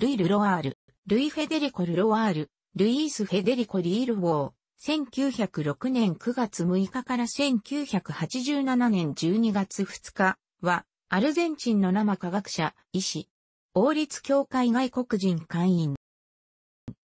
ルイ・ルロワール、ルイ・フェデリコ・ルロワール、ルイース・フェデリコ・リールウォー、1906年9月6日から1987年12月2日は、アルゼンチンの生科学者、医師、王立協会外国人会員。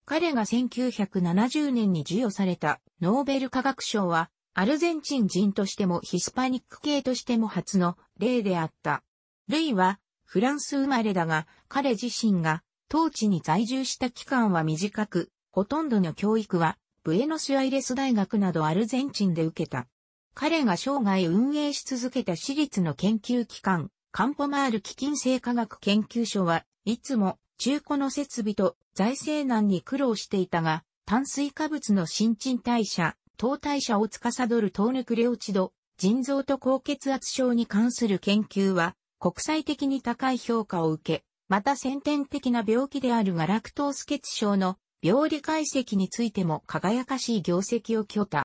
彼が1970年に授与されたノーベル科学賞は、アルゼンチン人としてもヒスパニック系としても初の例であった。ルイはフランス生まれだが、彼自身が当地に在住した期間は短く、ほとんどの教育は、ブエノスアイレス大学などアルゼンチンで受けた。彼が生涯運営し続けた私立の研究機関、カンポマール基金生科学研究所は、いつも中古の設備と財政難に苦労していたが、炭水化物の新陳代謝、糖代謝を司る糖ヌクレオチド、腎臓と高血圧症に関する研究は、国際的に高い評価を受け、また先天的な病気であるガラクトース血症の病理解析についても輝かしい業績を挙た。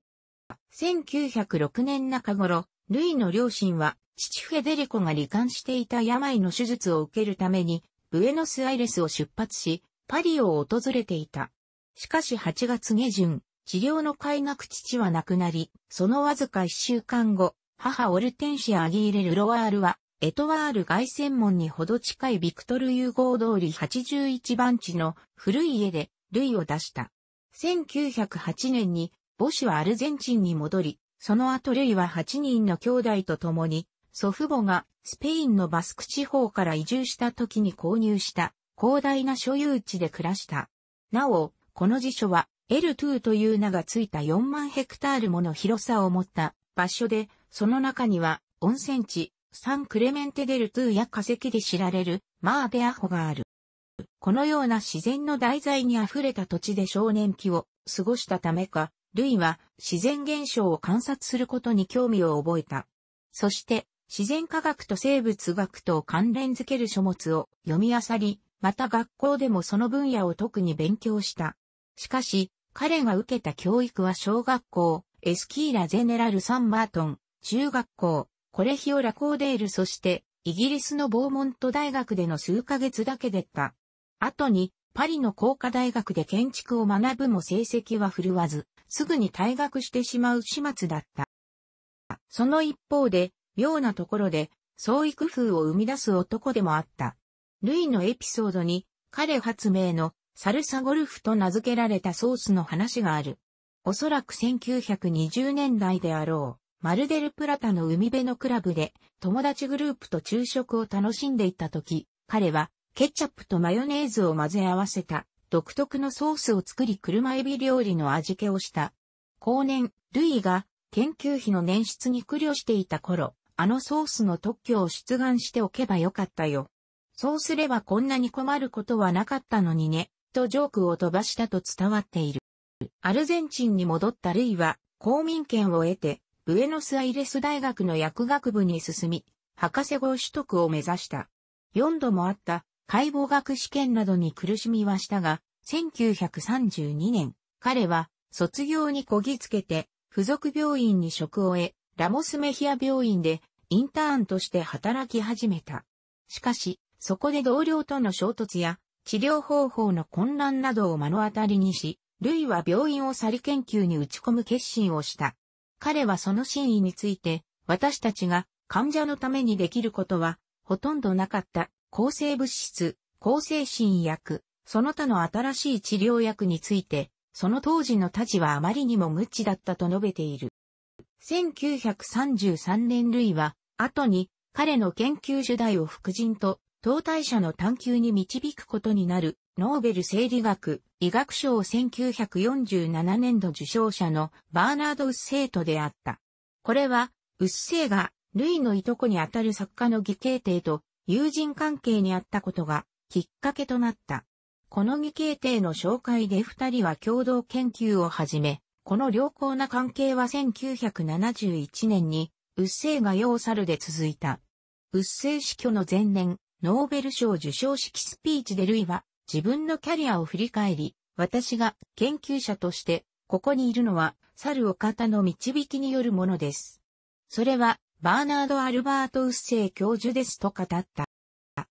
1906年中頃、ルイの両親は父フェデリコが罹患していた病の手術を受けるために、ブエノスアイレスを出発し、パリを訪れていた。しかし8月下旬、治療の開学父は亡くなり、そのわずか1週間後、母オルテンシア・アギーレ・ルロワールはエトワール外線門にほど近いビクトル融合通り81番地の古い家で類を出した。1908年に母子はアルゼンチンに戻り、その後類は8人の兄弟と共に、祖父母がスペインのバスク地方から移住した時に購入した広大な所有地で暮らした。なお、この辞書はエルトゥーという名がついた4万ヘクタールもの広さを持った場所で、その中には温泉地、サンクレメンテデルトゥや化石で知られるマーデアホがある。このような自然の題材に溢れた土地で少年期を過ごしたためか、ルイは自然現象を観察することに興味を覚えた。そして、自然科学と生物学と関連づける書物を読み漁り、また学校でもその分野を特に勉強した。しかし、彼が受けた教育は小学校、エスキーラ・ゼネラル・サン・マートン、中学校、コレヒオ・ラコーデールそして、イギリスのボーモント大学での数ヶ月だけでった。後に、パリの工科大学で建築を学ぶも成績は振るわず、すぐに退学してしまう始末だった。その一方で、妙なところで、創意工夫を生み出す男でもあった。ルイのエピソードに、彼発明のサルサゴルフと名付けられたソースの話がある。おそらく1920年代であろう。マルデルプラタの海辺のクラブで友達グループと昼食を楽しんでいた時、彼はケチャップとマヨネーズを混ぜ合わせた独特のソースを作り車エビ料理の味気をした。後年、ルイが研究費の年出に苦慮していた頃、あのソースの特許を出願しておけばよかったよ。そうすればこんなに困ることはなかったのにね、とジョークを飛ばしたと伝わっている。アルゼンチンに戻ったルイは公民権を得てブエノスアイレス大学の薬学部に進み、博士号取得を目指した。4度もあった解剖学試験などに苦しみはしたが、1932年、彼は卒業にこぎつけて、付属病院に職を得、ラモスメヒア病院でインターンとして働き始めた。しかし、そこで同僚との衝突や治療方法の混乱などを目の当たりにし、ルイは病院を去り研究に打ち込む決心をした。彼はその真意について、私たちが患者のためにできることは、ほとんどなかった、抗生物質、抗精神薬、その他の新しい治療薬について、その当時の太刀はあまりにも無知だったと述べている。1933年類は、後に彼の研究主題を副人と、当代者の探求に導くことになる、ノーベル生理学、医学賞1947年度受賞者のバーナード・ウッセイとであった。これは、ウッセイが、ルイのいとこにあたる作家の義兄弟と友人関係にあったことがきっかけとなった。この義兄弟の紹介で二人は共同研究を始め、この良好な関係は1971年に、ウッセイが要サルで続いた。ウッセイ死去の前年、ノーベル賞受賞式スピーチでルイは、自分のキャリアを振り返り、私が研究者としてここにいるのは猿お方の導きによるものです。それはバーナード・アルバート・ウッセイ教授ですと語った。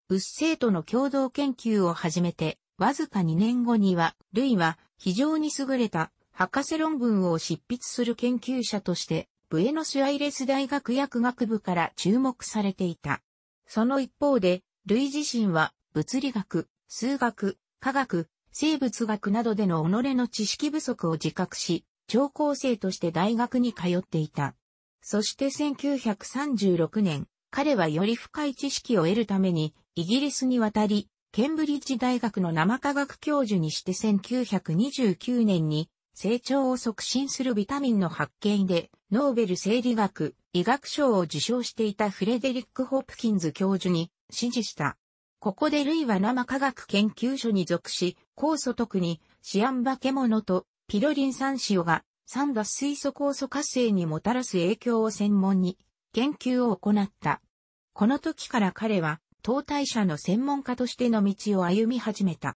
ウッセイとの共同研究を始めてわずか2年後には、ルイは非常に優れた博士論文を執筆する研究者としてブエノスアイレス大学薬学部から注目されていた。その一方で、ルイ自身は物理学、数学、科学、生物学などでの己の知識不足を自覚し、超高生として大学に通っていた。そして1936年、彼はより深い知識を得るために、イギリスに渡り、ケンブリッジ大学の生科学教授にして1929年に、成長を促進するビタミンの発見で、ノーベル生理学、医学賞を受賞していたフレデリック・ホプキンズ教授に、指示した。ここでルイは生科学研究所に属し、酵素特にシアン化け物とピロリン酸塩が酸化水素酵素活性にもたらす影響を専門に研究を行った。この時から彼は、当代者の専門家としての道を歩み始めた。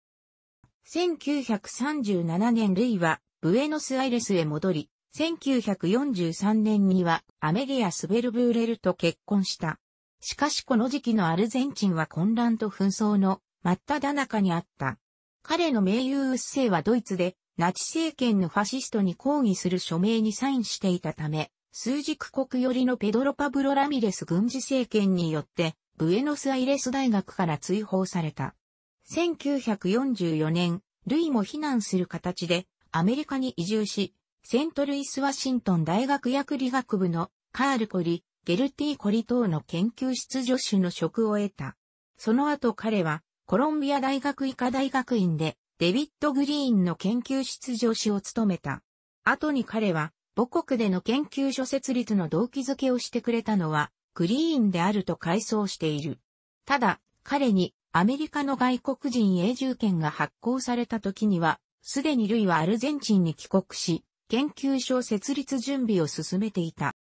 1937年ルイは、ブエノスアイレスへ戻り、1943年にはアメリア・スベルブーレルと結婚した。しかしこの時期のアルゼンチンは混乱と紛争の真っ只中にあった。彼の名誉。うっせはドイツで、ナチ政権のファシストに抗議する署名にサインしていたため、数軸国寄りのペドロ・パブロ・ラミレス軍事政権によって、ブエノスアイレス大学から追放された。1944年、ルイも避難する形で、アメリカに移住し、セントルイス・ワシントン大学薬理学部のカール・コリ、ゲルティ・コリ等の研究室助手の職を得た。その後彼は、コロンビア大学医科大学院で、デビッド・グリーンの研究室助手を務めた。後に彼は、母国での研究所設立の動機づけをしてくれたのは、グリーンであると回想している。ただ、彼にアメリカの外国人永住権が発行された時には、すでにルイはアルゼンチンに帰国し、研究所設立準備を進めていた。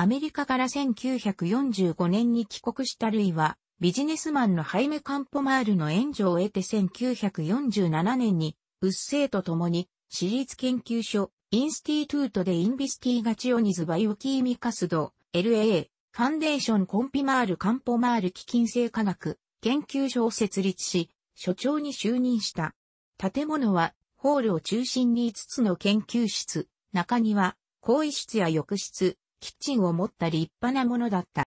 アメリカから1945年に帰国したルイは、ビジネスマンのハイメ・カンポマールの援助を得て1947年に、うっせーと共に、私立研究所、インスティトゥートでインビスティガチオニズバイオキーミカスド、LA、ファンデーションコンピマール・カンポマール基金性科学、研究所を設立し、所長に就任した。建物は、ホールを中心に5つの研究室、中庭、更衣室や浴室、キッチンを持った立派なものだった。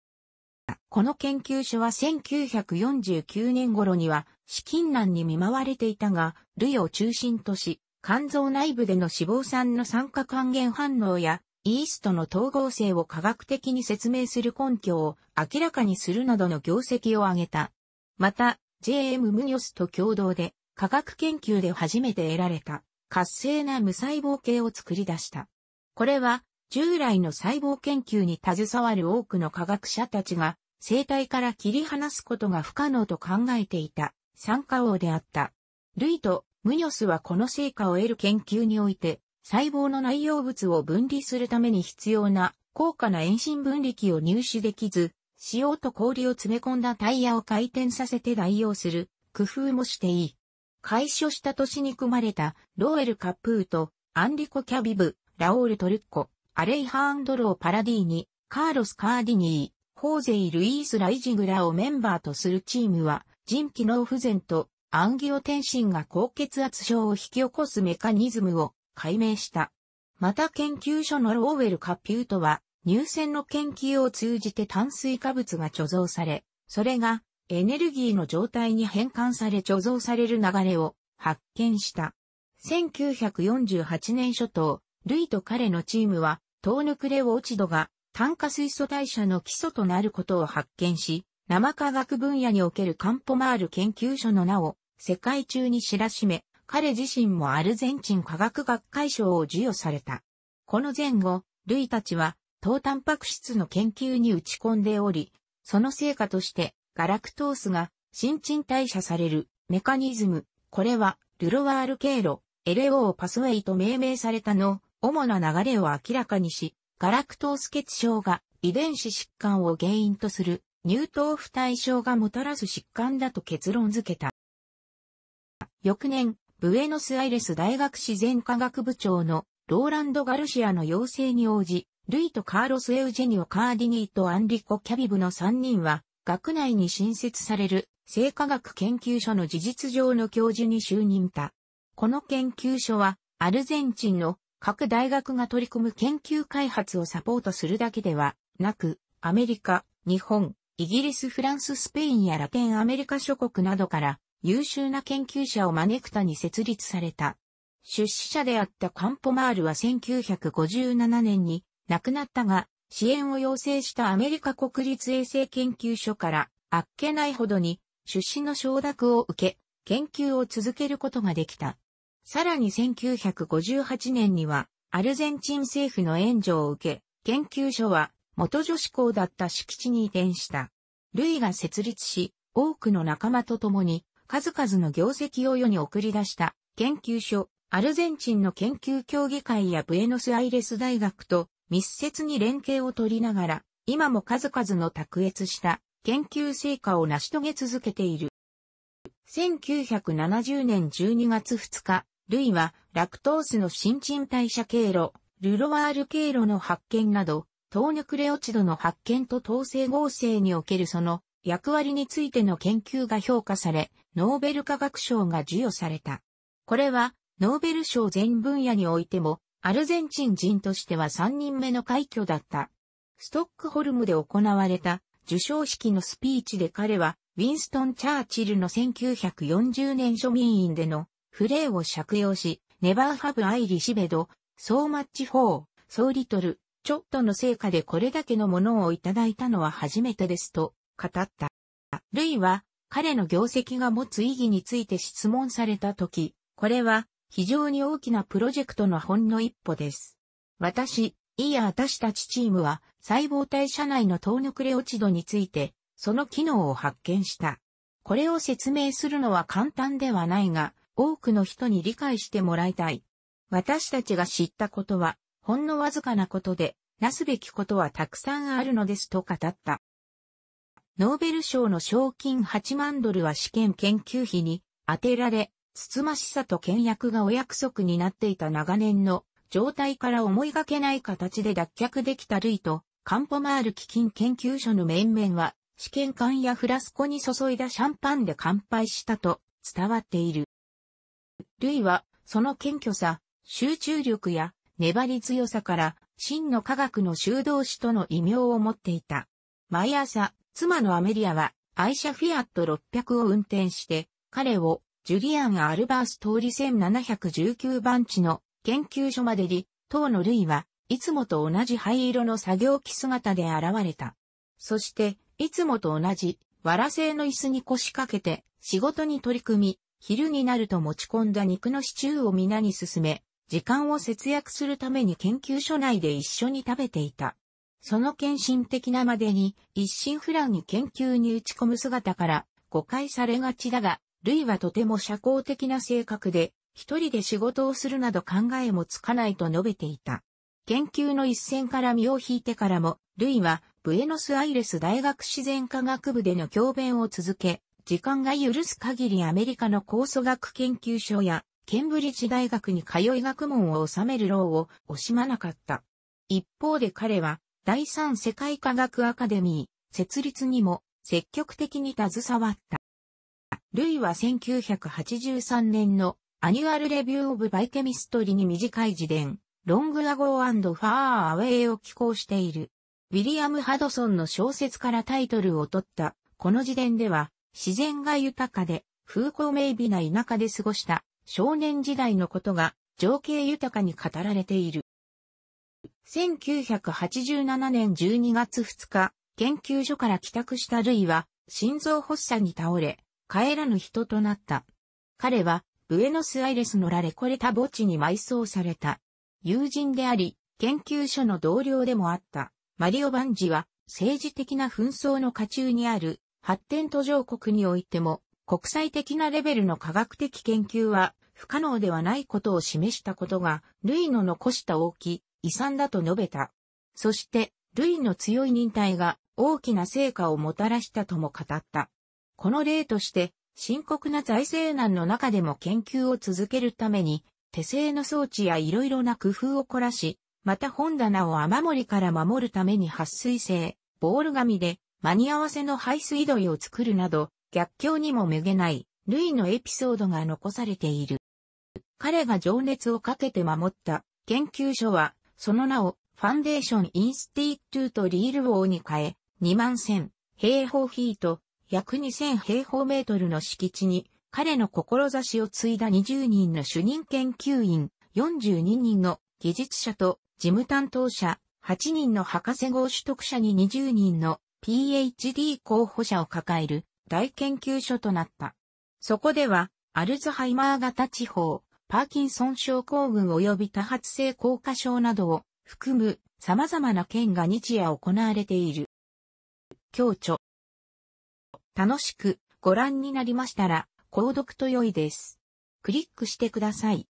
この研究所は1949年頃には資金難に見舞われていたが、類を中心とし、肝臓内部での脂肪酸の酸化還元反応や、イーストの統合性を科学的に説明する根拠を明らかにするなどの業績を挙げた。また、J.M. ムニョスと共同で、科学研究で初めて得られた、活性な無細胞系を作り出した。これは、従来の細胞研究に携わる多くの科学者たちが、生体から切り離すことが不可能と考えていた、酸化王であった。ルイとムニョスはこの成果を得る研究において、細胞の内容物を分離するために必要な高価な遠心分離器を入手できず、塩と氷を詰め込んだタイヤを回転させて代用する工夫もしていい。開所した年に組まれたローエル・カップーとアンリコ・キャビブ、ラオール・トルッコ、アレイハンドロー・パラディーニ、カーロス・カーディニー、ホーゼイ・ルイース・ライジグラをメンバーとするチームは、腎機能不全とアンギオテンシンが高血圧症を引き起こすメカニズムを解明した。また研究所のローウェル・カピュートは、乳腺の研究を通じて炭水化物が貯蔵され、それがエネルギーの状態に変換され貯蔵される流れを発見した。1948年初頭、ルイと彼のチームは、トーヌクレオ落ち度が炭化水素代謝の基礎となることを発見し、生化学分野におけるカンポマール研究所の名を世界中に知らしめ、彼自身もアルゼンチン科学学会賞を授与された。この前後、ルイたちは、糖タンパク質の研究に打ち込んでおり、その成果として、ガラクトースが新陳代謝されるメカニズム、これは、ルロワール経路、LO パスウェイと命名されたの、主な流れを明らかにし、ガラクトース血症が遺伝子疾患を原因とする乳頭不対症がもたらす疾患だと結論付けた。翌年、ブエノスアイレス大学自然科学部長のローランド・ガルシアの要請に応じ、ルイとカーロス・エウジェニオ・カーディニーとアンリコ・キャビブの3人は、学内に新設される生化学研究所の事実上の教授に就任た。この研究所は、アルゼンチンの各大学が取り組む研究開発をサポートするだけではなく、アメリカ、日本、イギリス、フランス、スペインやラテンアメリカ諸国などから優秀な研究者を招くたに設立された。出資者であったカンポマールは1957年に亡くなったが、支援を要請したアメリカ国立衛生研究所からあっけないほどに出資の承諾を受け、研究を続けることができた。さらに1958年には、アルゼンチン政府の援助を受け、研究所は元女子校だった敷地に移転した。ルイが設立し、多くの仲間と共に数々の業績を世に送り出した研究所、アルゼンチンの研究協議会やブエノスアイレス大学と密接に連携を取りながら、今も数々の卓越した研究成果を成し遂げ続けている。1970年12月2日、類は、ラクトースの新陳代謝経路、ルロワール経路の発見など、糖ニクレオチドの発見と糖性合成におけるその役割についての研究が評価され、ノーベル化学賞が授与された。これは、ノーベル賞全分野においても、アルゼンチン人としては3人目の快挙だった。ストックホルムで行われた受賞式のスピーチで彼は、ウィンストン・チャーチルの1940年庶民院でのフレーを借用し、ネバーハブアイリシベド、ソーマッチフォー、ソーリトル、ちょっとの成果でこれだけのものをいただいたのは初めてですと語った。ルイは彼の業績が持つ意義について質問されたとき、これは非常に大きなプロジェクトのほんの一歩です。私、いや私たちチームは細胞体社内の糖ヌクレオチドについてその機能を発見した。これを説明するのは簡単ではないが、多くの人に理解してもらいたい。私たちが知ったことは、ほんのわずかなことで、なすべきことはたくさんあるのですと語った。ノーベル賞の賞金8万ドルは試験研究費に当てられ、つつましさと倹約がお約束になっていた長年の状態から思いがけない形で脱却できた類と、カンポマール基金研究所の面々は、試験管やフラスコに注いだシャンパンで乾杯したと伝わっている。ルイは、その謙虚さ、集中力や粘り強さから、真の科学の修道士との異名を持っていた。毎朝、妻のアメリアは、愛車フィアット600を運転して、彼を、ジュリアン・アルバース通り1719番地の研究所までに、当のルイはいつもと同じ灰色の作業着姿で現れた。そして、いつもと同じ、藁製の椅子に腰掛けて仕事に取り組み、昼になると持ち込んだ肉のシチューを皆に勧め、時間を節約するために研究所内で一緒に食べていた。その献身的なまでに、一心不乱に研究に打ち込む姿から誤解されがちだが、ルイはとても社交的な性格で、一人で仕事をするなど考えもつかないと述べていた。研究の一線から身を引いてからも、ルイはブエノスアイレス大学自然科学部での教鞭を続け、時間が許す限りアメリカの高素学研究所やケンブリッジ大学に通い学問を収める労を惜しまなかった。一方で彼は第三世界科学アカデミー設立にも積極的に携わった。ルイは1983年のアニュアルレビューオブバイケミストリに短い自伝、ロングアゴーファーアウェイを寄稿している。ウィリアム・ハドソンの小説からタイトルを取った、この自伝では、自然が豊かで、風光明媚な田舎で過ごした少年時代のことが情景豊かに語られている。1987年12月2日、研究所から帰宅したルイは心臓発作に倒れ、帰らぬ人となった。彼はブエノスアイレスのラレコレタ墓地に埋葬された。友人であり、研究所の同僚でもあった、マリオ・バンジは政治的な紛争の下中にある発展途上国においても、国際的なレベルの科学的研究は不可能ではないことを示したことが、ルイの残した大きい遺産だと述べた。そして、ルイの強い忍耐が大きな成果をもたらしたとも語った。この例として、深刻な財政難の中でも研究を続けるために、手製の装置や色々な工夫を凝らし、また本棚を雨漏りから守るために撥水性、ボール紙で間に合わせの排水土を作るなど、逆境にもめげない、ルイのエピソードが残されている。彼が情熱をかけて守った研究所は、その名をファンデーション・インスティトゥート・リール王に変え、2万1000平方フィート、約2000平方メートルの敷地に、彼の志を継いだ20人の主任研究員、42人の技術者と事務担当者、8人の博士号取得者に20人の PhD 候補者を抱える大研究所となった。そこでは、アルツハイマー型地方、パーキンソン症候群及び多発性硬化症などを含む様々な県が日夜行われている。共著。楽しくご覧になりましたら、購読と良いです。クリックしてください。